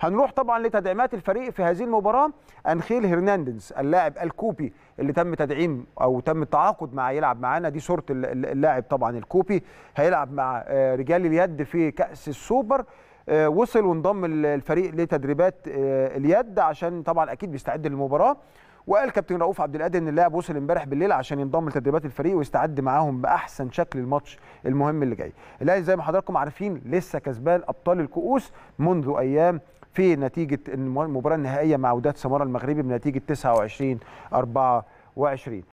هنروح طبعا لتدعيمات الفريق في هذه المباراه انخيل هرنانديز اللاعب الكوبي اللي تم تدعيم او تم التعاقد معاه يلعب معانا دي صوره اللاعب طبعا الكوبي هيلعب مع آه، رجال اليد في كاس السوبر آه، وصل وانضم الفريق لتدريبات آه، اليد عشان طبعا اكيد بيستعد للمباراه وقال كابتن رؤوف عبد القادر ان اللاعب وصل امبارح بالليل عشان ينضم لتدريبات الفريق ويستعد معاهم باحسن شكل الماتش المهم اللي جاي الاهلي زي ما حضراتكم عارفين لسه كسبان ابطال الكؤوس منذ ايام في نتيجه المباراه النهائيه مع وداد سماره المغربي بنتيجه 29 24